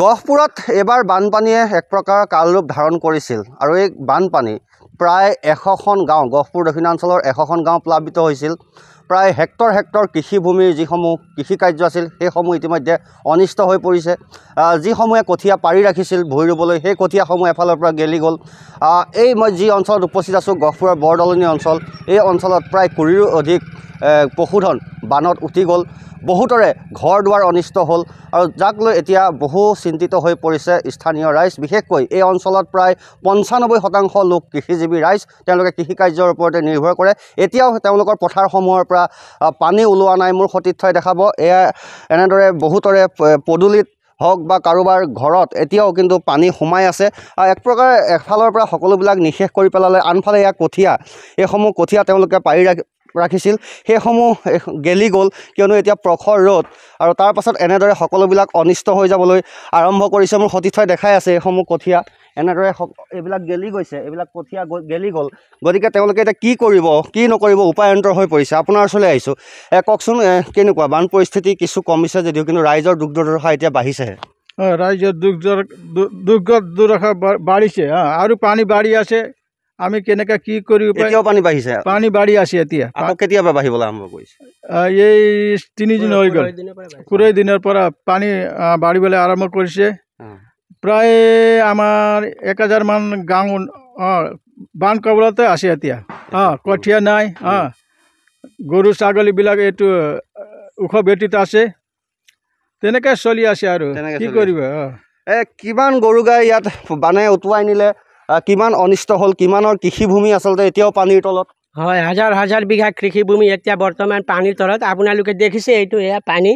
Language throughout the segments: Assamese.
গহপুৰত এইবাৰ বানপানীয়ে এক প্ৰকাৰৰ কালৰূপ ধাৰণ কৰিছিল আৰু এই বানপানী প্ৰায় এশখন গাঁও গহপুৰ দক্ষিণাঞ্চলৰ এশখন গাঁও প্লাৱিত হৈছিল প্ৰায় হেক্টৰ হেক্টৰ কৃষিভূমিৰ যিসমূহ কৃষিকাৰ্য আছিল সেইসমূহ ইতিমধ্যে অনিষ্ট হৈ পৰিছে যিসমূহে কঠীয়া পাৰি ৰাখিছিল ভূঁই ৰুবলৈ সেই কঠীয়াসমূহ এফালৰ পৰা গেলি গ'ল এই মই যি অঞ্চলত উপস্থিত আছোঁ গহপুৰৰ বৰদলনি অঞ্চল এই অঞ্চলত প্ৰায় কুৰিৰো অধিক পশুধন বানত উঠি গ'ল বহুতৰে ঘৰ দুৱাৰ অনিষ্ট হ'ল আৰু যাক লৈ এতিয়া বহু চিন্তিত হৈ পৰিছে স্থানীয় ৰাইজ বিশেষকৈ এই অঞ্চলত প্ৰায় পঞ্চানব্বৈ শতাংশ লোক কৃষিজীৱী ৰাইজ তেওঁলোকে কৃষি কাৰ্যৰ ওপৰতে নিৰ্ভৰ কৰে এতিয়াও তেওঁলোকৰ পথাৰসমূহৰ পৰা পানী ওলোৱা নাই মোৰ সতীৰ্থই দেখাব এয়া এনেদৰে বহুতৰে পদূলিত হওক বা কাৰোবাৰ ঘৰত এতিয়াও কিন্তু পানী সোমাই আছে আৰু এক প্ৰকাৰে এফালৰ পৰা সকলোবিলাক নিশেষ কৰি পেলালে আনফালে ইয়াক কঠীয়া এইসমূহ কঠীয়া তেওঁলোকে পাৰি ৰাখি ৰাখিছিল সেইসমূহ গেলি গ'ল কিয়নো এতিয়া প্ৰখৰ ৰ'দ আৰু তাৰ পাছত এনেদৰে সকলোবিলাক অনিষ্ট হৈ যাবলৈ আৰম্ভ কৰিছে মোৰ সতীথই দেখাই আছে এইসমূহ কঠীয়া এনেদৰে এইবিলাক গেলি গৈছে এইবিলাক কঠীয়া গৈ গেলি গ'ল গতিকে তেওঁলোকে এতিয়া কি কৰিব কি নকৰিব উপায়ন্তৰ হৈ পৰিছে আপোনাৰ ওচৰলৈ আহিছোঁ কওকচোন কেনেকুৱা বান পৰিস্থিতি কিছু কমিছে যদিও কিন্তু ৰাইজৰ দুখ দুৰ্দশা এতিয়া বাঢ়িছেহে ৰাইজৰ দুখ দুৰ্গত দুৰ্দশা বাঢ়িছে আৰু পানী বাঢ়ি আছে আমি কেনেকে কি কৰি পানী বাঢ়িছে পানী বাঢ়ি আছে এতিয়া আকৌ পৰা বাঢ়িবলৈ আৰম্ভ কৰিছে এই তিনিদিন হৈ গ'ল কোৰে দিনৰ পৰা পানী বাঢ়িবলৈ আৰম্ভ কৰিছে প্ৰায় আমাৰ এক হাজাৰ মান গাঁও অঁ বান কবলতে আছে এতিয়া অঁ কঠীয়া নাই অঁ গৰু ছাগলীবিলাক এইটো ওখ বেটিত আছে তেনেকৈ চলি আছে আৰু কি কৰিব অঁ এই কিমান গৰু গাই ইয়াত বানে উটুৱাই নিলে কিমান অনিষ্ট হ'ল কিমানৰ কৃষিভূমি আচলতে এতিয়াও পানীৰ তলত হয় হাজাৰ হাজাৰ বিঘা কৃষিভূমি এতিয়া বৰ্তমান পানীৰ তলত আপোনালোকে দেখিছে এইটো এয়া পানী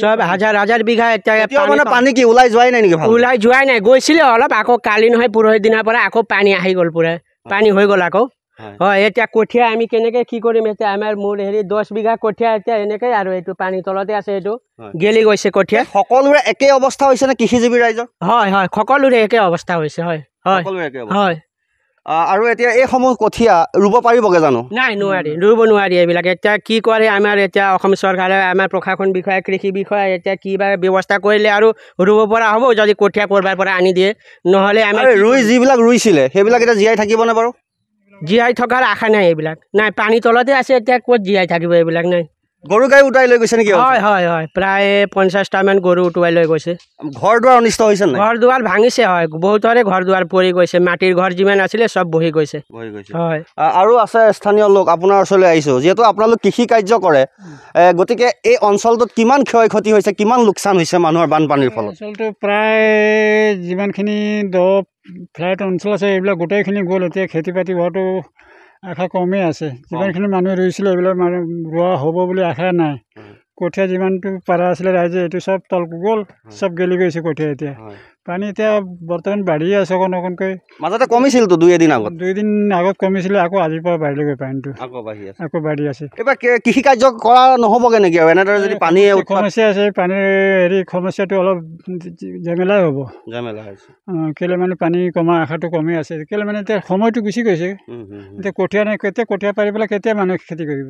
চব হাজাৰ হাজাৰ বিঘা এতিয়া পানী কি ওলাই যোৱাই নাই নেকি ওলাই যোৱাই নাই গৈছিলে অলপ আকৌ কালি নহয় পৰহি দিনাৰ পৰা আকৌ পানী আহি গ'ল পুৰা পানী হৈ গ'ল আকৌ হয় এতিয়া কঠীয়া আমি কেনেকৈ কি কৰিম এতিয়া আমাৰ মোৰ হেৰি দহ বিঘা কঠীয়া এতিয়া এনেকৈ আৰু এইটো পানীৰ তলতে আছে এইটো গেলি গৈছে কঠীয়া সকলোৰে একে অৱস্থা হৈছে নে কৃষিজীৱী ৰাইজৰ হয় হয় সকলোৰে একে অৱস্থা হৈছে হয় আৰু এতিয়া এই সমূহ কঠীয়া ৰুব পাৰিবগে জানো নাই নোৱাৰি ৰুব নোৱাৰি এইবিলাক এতিয়া কি কৰে আমাৰ এতিয়া অসম চৰকাৰে আমাৰ প্ৰশাসন বিষয়া কৃষি বিষয়া এতিয়া কি বা ব্যৱস্থা কৰিলে আৰু ৰুব পৰা হ'ব যদি কঠীয়া ক'ৰবাৰ পৰা আনি দিয়ে নহ'লে আমাৰ ৰুই যিবিলাক ৰুইছিলে সেইবিলাক এতিয়া জীয়াই থাকিবনে বাৰু জীয়াই থকাৰ আশা নাই এইবিলাক নাই পানী তলতে আছে এতিয়া ক'ত জীয়াই থাকিব এইবিলাক নাই গৰু গাই উঠাই লৈ গৈছে নেকি হয় হয় হয় প্ৰায় পঞ্চাছটামান গৰু উটুৱাই লৈ গৈছে ঘৰ দুৱাৰ অনিষ্ট হৈছে ঘৰ দুৱাৰ ভাঙিছে হয় বহুতৰে ঘৰ দুৱাৰ পৰি গৈছে মাটিৰ ঘৰ যিমান আছিলে চব বহি গৈছে হয় আৰু আছে স্থানীয় লোক আপোনাৰ ওচৰলৈ আহিছো যিহেতু আপোনালোক কৃষি কাৰ্য কৰে গতিকে এই অঞ্চলটোত কিমান ক্ষয় ক্ষতি হৈছে কিমান লোকচান হৈছে মানুহৰ বানপানীৰ ফলত অঞ্চলটো প্ৰায় যিমানখিনি দ ফ্লাইট অঞ্চল আছে এইবিলাক গোটেইখিনি গ'ল এতিয়া খেতি বাতি হোৱাটো আশা কমেই আছে যিমানখিনি মানুহ ৰুইছিলে এইবিলাক মানে ৰোৱা হ'ব বুলি আশা নাই কঠীয়া যিমানটো পাৰা আছিলে ৰাইজে এইটো চব তল গ'ল চব গেলি গৈছে কঠীয়া এতিয়া পানী এতিয়া বৰ্তমান বাঢ়িয়ে আছে অকণ অকণকৈ মাজতে কমিছিলতো দুই এদিন আগত দুই এদিন আগত কমিছিলে আকৌ আজিৰ পৰা বাঢ়িলেগৈ পানীটো আকৌ বাঢ়ি আছে এইবাৰ কৃষি কাৰ্য কৰা নহ'ব নেকি আৰু এনেদৰে যদি পানীয়ে সমস্যা আছে পানীৰ হেৰি সমস্যাটো অলপ জেমেলাই হ'ব হৈছে অঁ কেলে মানে পানী কমা আশাটো কমেই আছে কেলে মানে এতিয়া সময়টো গুচি গৈছে এতিয়া কঠীয়া নাই কেতিয়া কঠীয়া পাৰি পেলাই কেতিয়া মানুহে খেতি কৰিব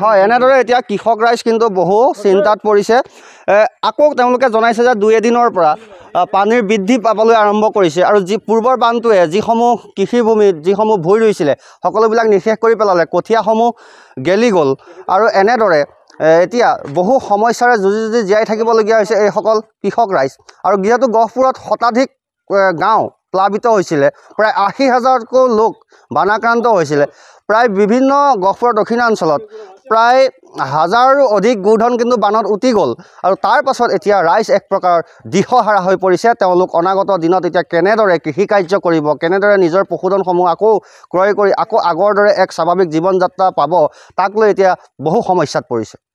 হয় এনেদৰে এতিয়া কৃষক ৰাইজ কিন্তু বহু চিন্তাত পৰিছে আকৌ তেওঁলোকে জনাইছে যে দুই এদিনৰ পৰা পানীৰ বৃদ্ধি পাবলৈ আৰম্ভ কৰিছে আৰু যি পূৰ্বৰ বানটোৱে যিসমূহ কৃষিভূমিত যিসমূহ ভৰি ৰুইছিলে সকলোবিলাক নিশেষ কৰি পেলালে কঠীয়াসমূহ গেলি গ'ল আৰু এনেদৰে এতিয়া বহু সমস্যাৰে যুঁজি যুঁজি জীয়াই থাকিবলগীয়া হৈছে এইসকল কৃষক ৰাইজ আৰু যিহেতু গহপুৰত শতাধিক গাঁও প্লাবিত হৈছিলে প্ৰায় আশী হাজাৰতকৈ লোক বানাক্ৰান্ত হৈছিলে প্ৰায় বিভিন্ন গহপুৰৰ দক্ষিণাঞ্চলত প্ৰায় হাজাৰৰো অধিক গোধন কিন্তু বানত উটি গ'ল আৰু তাৰ পাছত এতিয়া ৰাইজ এক প্ৰকাৰৰ দৃঢ়হাৰা হৈ পৰিছে তেওঁলোক অনাগত দিনত এতিয়া কেনেদৰে কৃষি কাৰ্য কৰিব কেনেদৰে নিজৰ পশুধনসমূহ আকৌ ক্ৰয় কৰি আকৌ আগৰ দৰে এক স্বাভাৱিক জীৱন যাত্ৰা পাব তাক লৈ এতিয়া বহু সমস্যাত পৰিছে